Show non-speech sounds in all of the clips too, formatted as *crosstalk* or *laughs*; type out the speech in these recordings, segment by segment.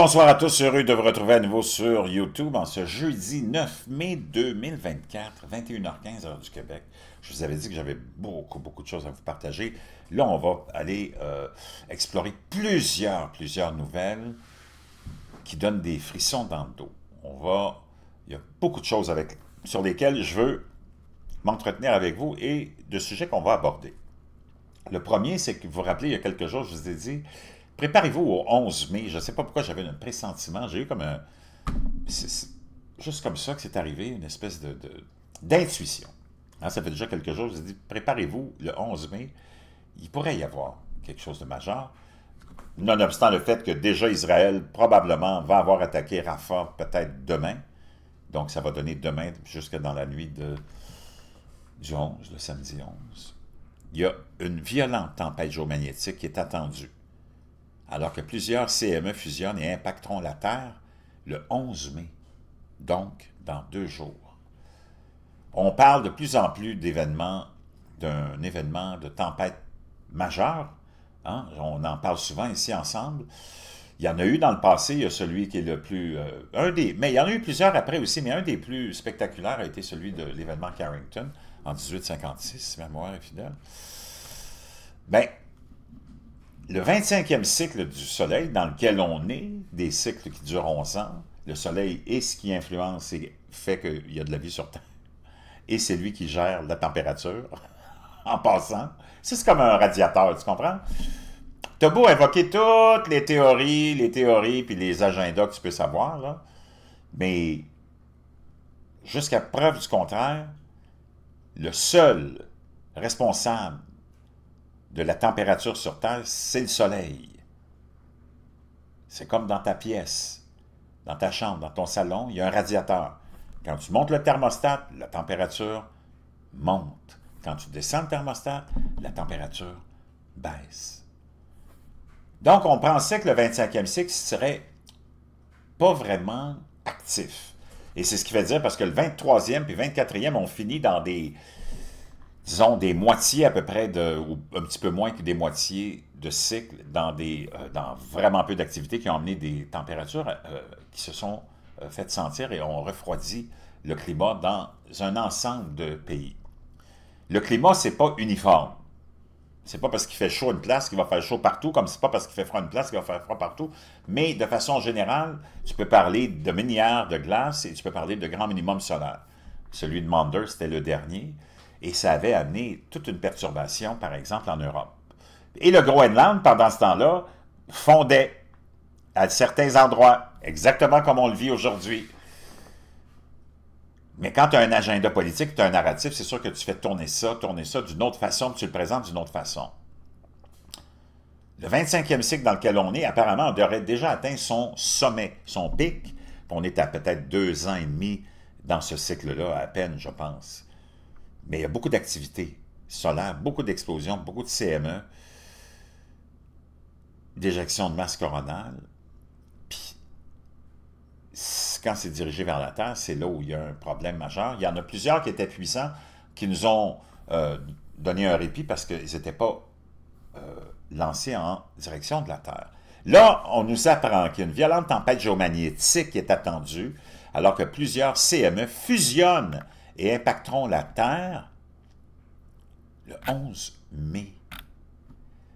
bonsoir à tous. Heureux de vous retrouver à nouveau sur YouTube en ce jeudi 9 mai 2024, 21h15 heure du Québec. Je vous avais dit que j'avais beaucoup, beaucoup de choses à vous partager. Là, on va aller euh, explorer plusieurs, plusieurs nouvelles qui donnent des frissons dans le dos. On va... Il y a beaucoup de choses avec, sur lesquelles je veux m'entretenir avec vous et de sujets qu'on va aborder. Le premier, c'est que vous vous rappelez, il y a quelques jours, je vous ai dit Préparez-vous au 11 mai. Je ne sais pas pourquoi j'avais un pressentiment. J'ai eu comme un... C'est juste comme ça que c'est arrivé, une espèce de d'intuition. Hein, ça fait déjà quelque chose, je dit, préparez-vous, le 11 mai, il pourrait y avoir quelque chose de majeur, nonobstant le fait que déjà Israël probablement va avoir attaqué Rafah peut-être demain, donc ça va donner demain jusque dans la nuit de, du 11, le samedi 11. Il y a une violente tempête géomagnétique qui est attendue alors que plusieurs CME fusionnent et impacteront la Terre le 11 mai, donc dans deux jours. On parle de plus en plus d'événements, d'un événement de tempête majeure. Hein, on en parle souvent ici ensemble. Il y en a eu dans le passé, il y a celui qui est le plus... Euh, mais il y en a eu plusieurs après aussi, mais un des plus spectaculaires a été celui de l'événement Carrington en 1856, mémoire est fidèle. Ben, le 25e cycle du Soleil, dans lequel on est, des cycles qui durent 11 ans, le Soleil est ce qui influence et fait qu'il y a de la vie sur Terre. Et c'est lui qui gère la température, *laughs* en passant. C'est comme un radiateur, tu comprends? as beau évoquer toutes les théories, les théories, puis les agendas que tu peux savoir, mais jusqu'à preuve du contraire, le seul responsable de la température sur Terre, c'est le soleil. C'est comme dans ta pièce, dans ta chambre, dans ton salon, il y a un radiateur. Quand tu montes le thermostat, la température monte. Quand tu descends le thermostat, la température baisse. Donc, on pensait que le 25e siècle serait pas vraiment actif. Et c'est ce qui veut dire parce que le 23e puis 24e ont fini dans des, disons, des moitiés à peu près, de, ou un petit peu moins que des moitiés de cycle dans, des, euh, dans vraiment peu d'activités qui ont amené des températures euh, qui se sont euh, faites sentir et ont refroidi le climat dans un ensemble de pays. Le climat, ce n'est pas uniforme. Ce n'est pas parce qu'il fait chaud une place qu'il va faire chaud partout, comme c'est pas parce qu'il fait froid une place qu'il va faire froid partout. Mais de façon générale, tu peux parler de minières de glace, et tu peux parler de grand minimum solaire. Celui de Mander, c'était le dernier. Et ça avait amené toute une perturbation, par exemple, en Europe. Et le Groenland, pendant ce temps-là, fondait à certains endroits, exactement comme on le vit aujourd'hui. Mais quand tu as un agenda politique, tu as un narratif, c'est sûr que tu fais tourner ça, tourner ça d'une autre façon, tu le présentes d'une autre façon. Le 25e cycle dans lequel on est, apparemment, on aurait déjà atteint son sommet, son pic. On est à peut-être deux ans et demi dans ce cycle-là, à peine, je pense. Mais il y a beaucoup d'activités solaires, beaucoup d'explosions, beaucoup de CME, d'éjection de masse coronale. Puis, quand c'est dirigé vers la Terre, c'est là où il y a un problème majeur. Il y en a plusieurs qui étaient puissants, qui nous ont euh, donné un répit parce qu'ils n'étaient pas euh, lancés en direction de la Terre. Là, on nous apprend qu'une violente tempête géomagnétique est attendue, alors que plusieurs CME fusionnent et impacteront la Terre le 11 mai.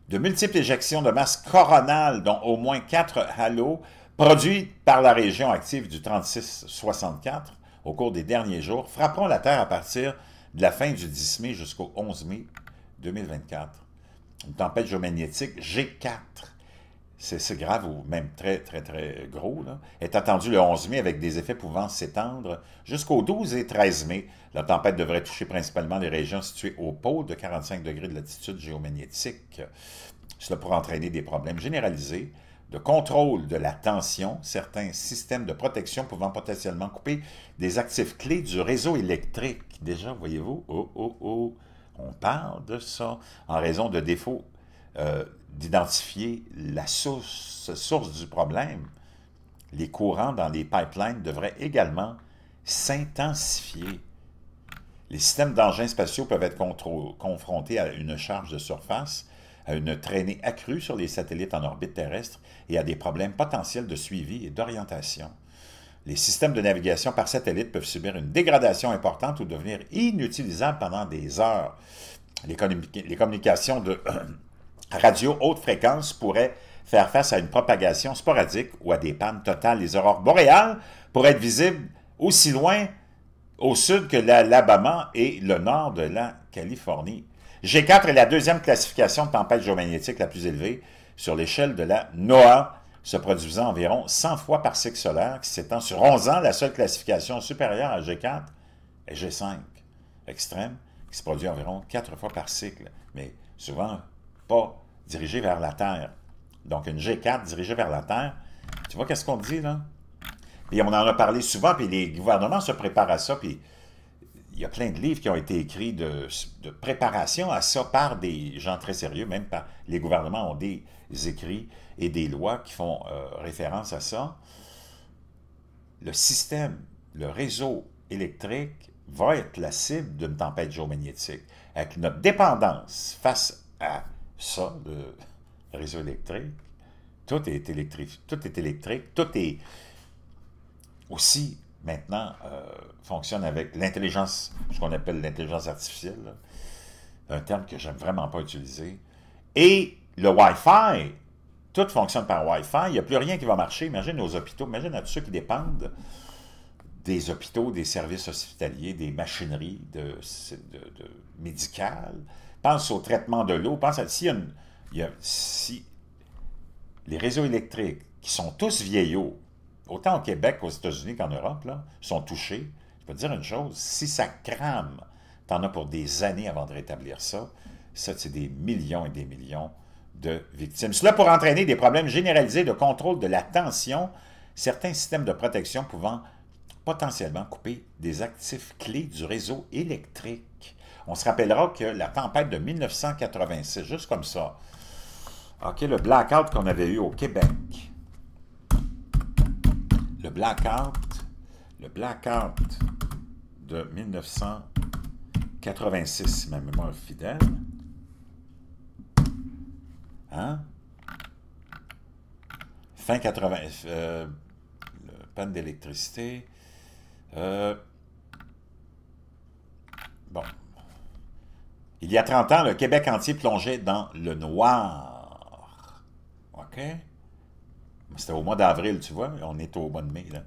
De multiples éjections de masse coronale, dont au moins quatre halos, produites par la région active du 3664 au cours des derniers jours, frapperont la Terre à partir de la fin du 10 mai jusqu'au 11 mai 2024. Une tempête géomagnétique G4 c'est grave ou même très, très, très gros, est attendu le 11 mai avec des effets pouvant s'étendre jusqu'au 12 et 13 mai. La tempête devrait toucher principalement les régions situées au pôle de 45 degrés de latitude géomagnétique. Cela pourrait entraîner des problèmes généralisés de contrôle de la tension, certains systèmes de protection pouvant potentiellement couper des actifs clés du réseau électrique. Déjà, voyez-vous, oh, oh, oh, on parle de ça en raison de défauts euh, d'identifier la source, source du problème, les courants dans les pipelines devraient également s'intensifier. Les systèmes d'engins spatiaux peuvent être confrontés à une charge de surface, à une traînée accrue sur les satellites en orbite terrestre et à des problèmes potentiels de suivi et d'orientation. Les systèmes de navigation par satellite peuvent subir une dégradation importante ou devenir inutilisables pendant des heures. Les, les communications de *clears throat* radio haute fréquence pourrait faire face à une propagation sporadique ou à des pannes totales. Les aurores boréales pourraient être visibles aussi loin au sud que l'Alabama et le nord de la Californie. G4 est la deuxième classification de tempête géomagnétique la plus élevée sur l'échelle de la NOAA, se produisant environ 100 fois par cycle solaire, qui s'étend sur 11 ans. La seule classification supérieure à G4 est G5, extrême, qui se produit environ 4 fois par cycle, mais souvent pas dirigé vers la Terre. Donc, une G4 dirigée vers la Terre. Tu vois qu'est-ce qu'on dit, là? Et on en a parlé souvent, puis les gouvernements se préparent à ça, puis il y a plein de livres qui ont été écrits de, préparation à ça par des gens très sérieux, même par les gouvernements ont des écrits et des lois qui font euh, référence à ça. Le système, le réseau électrique va être la cible d'une tempête géomagnétique. Avec notre dépendance face à ça, le *laughs* réseau électrique. Tout est électrique, tout est électrique, tout est aussi maintenant euh, fonctionne avec l'intelligence, ce qu'on appelle l'intelligence artificielle, un terme que j'aime vraiment pas utiliser. Et le Wi-Fi, tout fonctionne par Wi-Fi, il n'y a plus rien qui va marcher. Imagine nos hôpitaux, imagine à tous ceux qui dépendent des hôpitaux, des services hospitaliers, des machineries de, médicales, pense au traitement de l'eau, pense à si, si les réseaux électriques, qui sont tous vieillots, autant au Québec qu'aux États-Unis qu'en Europe, sont touchés, je peux te dire une chose, si ça crame, en as pour des années avant de rétablir ça. Ça, c'est des millions et des millions de victimes. Cela pour entraîner des problèmes généralisés de contrôle de la tension, certains systèmes de protection pouvant potentiellement couper des actifs clés du réseau électrique. On se rappellera que la tempête de 1986, juste comme ça, OK, le blackout qu'on avait eu au Québec, le blackout, le blackout de 1986, si ma mémoire est fidèle, hein? fin 80, euh, panne d'électricité, euh, bon. Il y a 30 ans, le Québec entier plongeait dans le noir. OK? C'était au mois d'avril, tu vois. On est au mois de mai, là.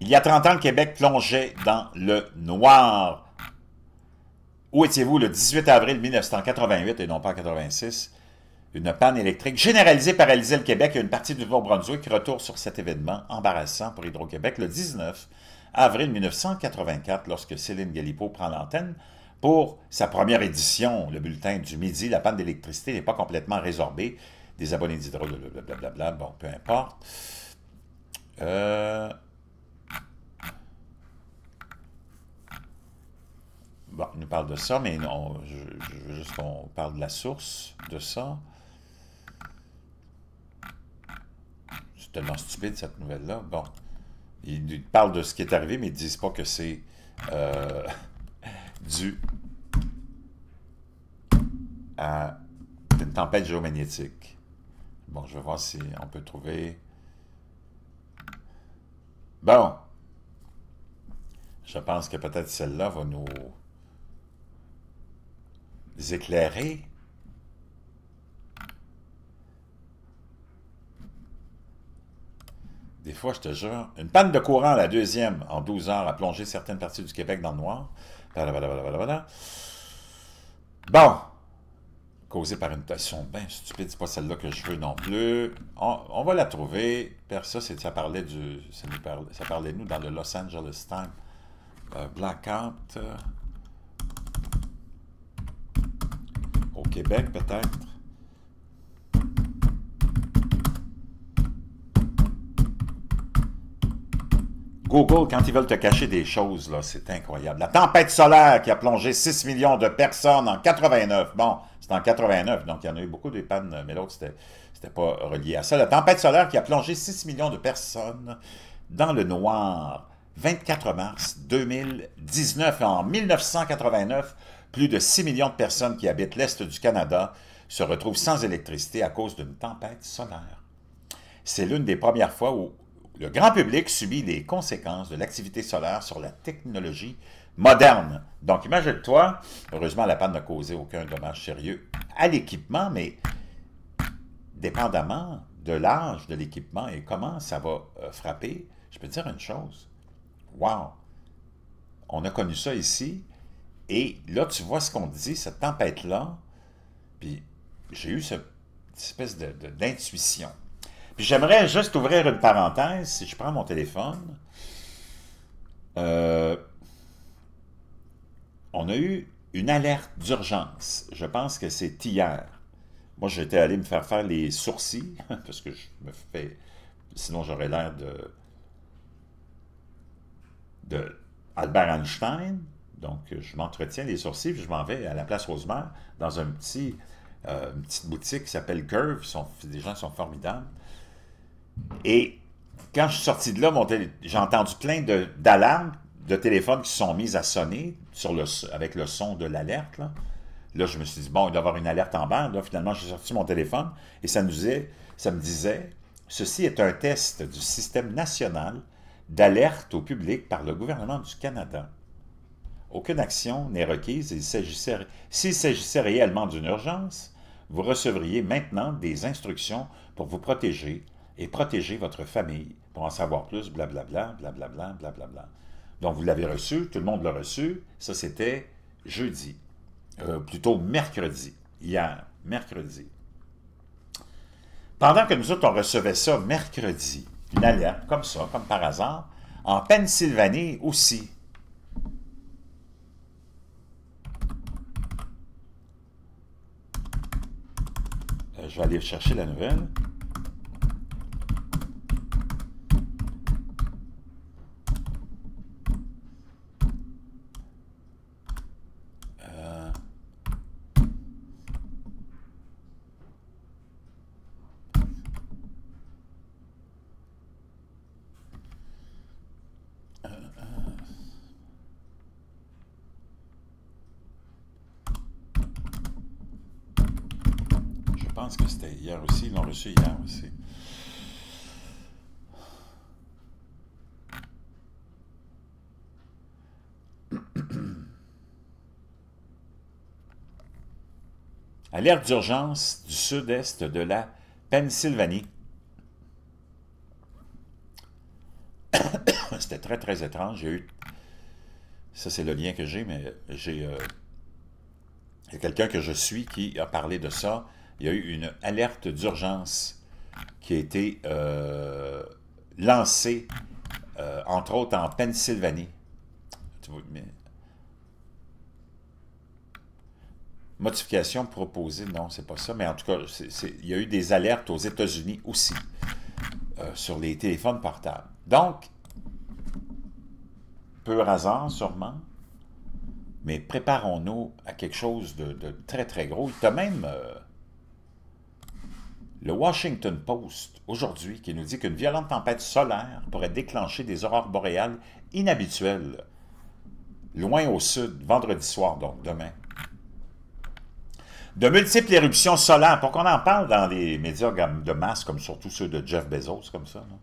Il y a 30 ans, le Québec plongeait dans le noir. Où étiez-vous le 18 avril 1988 et non pas 86? Une panne électrique généralisée paralysait le Québec et une partie du Nouveau-Brunswick. retourne sur cet événement embarrassant pour Hydro-Québec le 19 avril 1984, lorsque Céline Galipo prend l'antenne pour sa première édition, le bulletin du midi. La panne d'électricité n'est pas complètement résorbée. Des abonnés d'Hydro, blablabla, bon, peu importe. Euh, bon, il nous parle de ça, mais on, je, juste qu'on parle de la source de ça. tellement stupide cette nouvelle-là. Bon, ils, parlent de ce qui est arrivé, mais ils disent pas que c'est euh, dû à une tempête géomagnétique. Bon, je vais voir si on peut trouver. Bon. Je pense que peut-être celle-là va nous éclairer Des fois, je te jure, une panne de courant, la deuxième, en 12 heures, a plongé certaines parties du Québec dans le noir. Bon, causé par une tension, bien stupide, c'est pas celle-là que je veux non plus. On, va la trouver. Ça, ça parlait du. Ça, nous parlait, ça nous dans le Los Angeles Times. Euh, blackout. Euh, au Québec, peut-être. Google, quand ils veulent te cacher des choses, là, c'est incroyable. La tempête solaire qui a plongé 6 millions de personnes en 89. Bon, c'est en 89, donc il y en a eu beaucoup de pannes, mais l'autre, c'était, c'était pas relié à ça. La tempête solaire qui a plongé 6 millions de personnes dans le noir. 24 mars 2019, en 1989, plus de 6 millions de personnes qui habitent l'Est du Canada se retrouvent sans électricité à cause d'une tempête solaire. C'est l'une des premières fois où le grand public subit les conséquences de l'activité solaire sur la technologie moderne. Donc, imagine-toi, heureusement, la panne n'a causé aucun dommage sérieux à l'équipement, mais dépendamment de l'âge de l'équipement et comment ça va euh, frapper, je peux te dire une chose. Wow! On a connu ça ici, et là, tu vois ce qu'on dit, cette tempête-là, puis j'ai eu cette espèce d'intuition. De, puis j'aimerais juste ouvrir une parenthèse. Si je prends mon téléphone, euh, on a eu une alerte d'urgence. Je pense que c'est hier. Moi, j'étais allé me faire faire les sourcils, *laughs* parce que je me fais... Sinon, j'aurais l'air de... de Albert Einstein. Donc, je m'entretiens les sourcils, je m'en vais à la place Rosemère, dans un petit, euh, une petite boutique qui s'appelle Curve. Sont, les gens sont formidables. Et quand je suis sorti de là, j'ai entendu plein d'alarmes de, téléphones qui se sont mises à sonner avec le son de l'alerte. Là. je me suis dit, bon, il doit y avoir une alerte en bas. finalement, j'ai sorti mon téléphone et ça, nous ça me disait, ceci est un test du système national d'alerte au public par le gouvernement du Canada. Aucune action n'est requise. S'il s'agissait réellement d'une urgence, vous recevriez maintenant des instructions pour vous protéger et protéger votre famille. Pour en savoir plus, blablabla, blablabla, blablabla. Donc, vous l'avez reçu, tout le monde l'a reçu. Ça, c'était jeudi, euh, plutôt mercredi, hier, mercredi. Pendant que nous autres, on recevait ça mercredi, une alerte, comme ça, comme par hasard, en Pennsylvanie aussi. Euh, je vais aller chercher la nouvelle. pense que c'était hier aussi. Ils l'ont reçu hier aussi. *clears throat* Alerte d'urgence du sud-est de la Pennsylvanie. *coughs* C'était très, très étrange. J'ai eu... Ça, c'est le lien que j'ai, mais j'ai... Euh, quelqu'un que je suis qui a parlé de ça il y a eu une alerte d'urgence qui a été euh, lancée, euh, entre autres en Pennsylvanie. Modification proposée, non, c'est pas ça, mais en tout cas, il y a eu des alertes aux États-Unis aussi euh, sur les téléphones portables. Donc, peu hasard sûrement, mais préparons-nous à quelque chose de, très, très gros. Il a même le Washington Post, aujourd'hui, qui nous dit qu'une violente tempête solaire pourrait déclencher des aurores boréales inhabituelles, loin au sud, vendredi soir, donc demain. De multiples éruptions solaires, pour qu'on en parle dans les médias de masse, comme surtout ceux de Jeff Bezos, comme ça. non?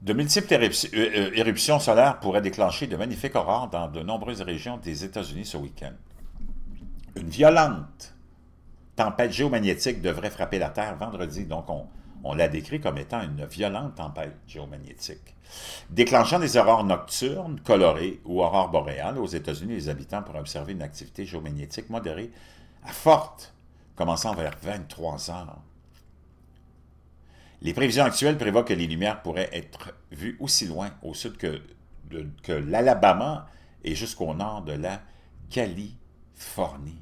De multiples euh, euh, éruptions solaires pourraient déclencher de magnifiques aurores dans de nombreuses régions des États-Unis ce week-end. Une violente tempête géomagnétique devrait frapper la Terre vendredi. Donc, on, l'a décrit comme étant une violente tempête géomagnétique. Déclenchant des aurores nocturnes colorées ou aurores boréales, aux États-Unis, les habitants pourraient observer une activité géomagnétique modérée à forte, commençant vers 23 heures. Les prévisions actuelles prévoient que les lumières pourraient être vues aussi loin au sud que l'Alabama et jusqu'au nord de la Californie.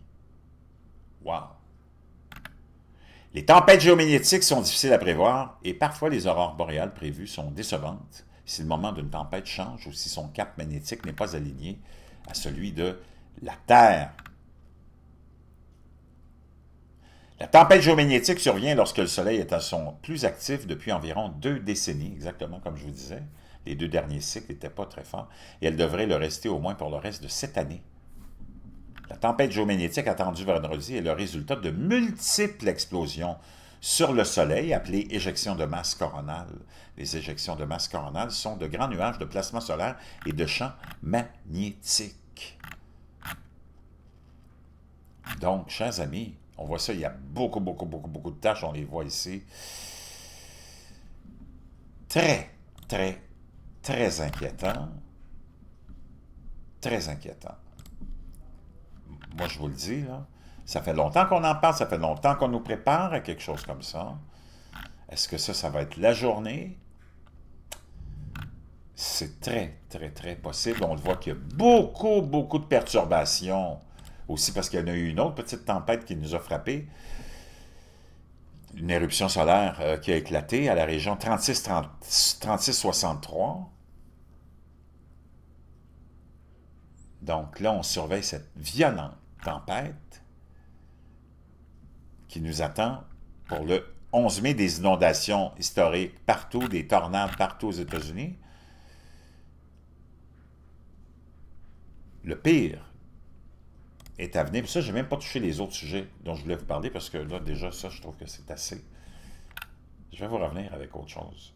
Wow! Les tempêtes géomagnétiques sont difficiles à prévoir et parfois les aurores boréales prévues sont décevantes si le moment d'une tempête change ou si son cap magnétique n'est pas aligné à celui de la Terre. La tempête géomagnétique survient lorsque le Soleil est à son plus actif depuis environ deux décennies, exactement comme je vous disais. Les deux derniers cycles n'étaient pas très forts et elle devrait le rester au moins pour le reste de cette année. La tempête géomagnétique attendue vendredi est le résultat de multiples explosions sur le Soleil, appelées éjections de masse coronale. Les éjections de masse coronale sont de grands nuages de plasma solaire et de champs magnétiques. Donc, chers amis, on voit ça, il y a beaucoup, beaucoup, beaucoup, beaucoup de tâches, on les voit ici. Très, très, très inquiétant. Très inquiétant moi je vous le dis, là, ça fait longtemps qu'on en parle, ça fait longtemps qu'on nous prépare à quelque chose comme ça. Est-ce que ça, ça va être la journée? C'est très, très, très possible. On le voit qu'il y a beaucoup, beaucoup de perturbations. Aussi parce qu'il y en a eu une autre petite tempête qui nous a frappé Une éruption solaire euh, qui a éclaté à la région 36-63. Donc là, on surveille cette violente tempête qui nous attend pour le 11 mai, des inondations historiques partout, des tornades partout aux États-Unis. Le pire est à venir. ça, je n'ai même pas touché les autres sujets dont je voulais vous parler parce que là, déjà, ça, je trouve que c'est assez. Je vais vous revenir avec autre chose.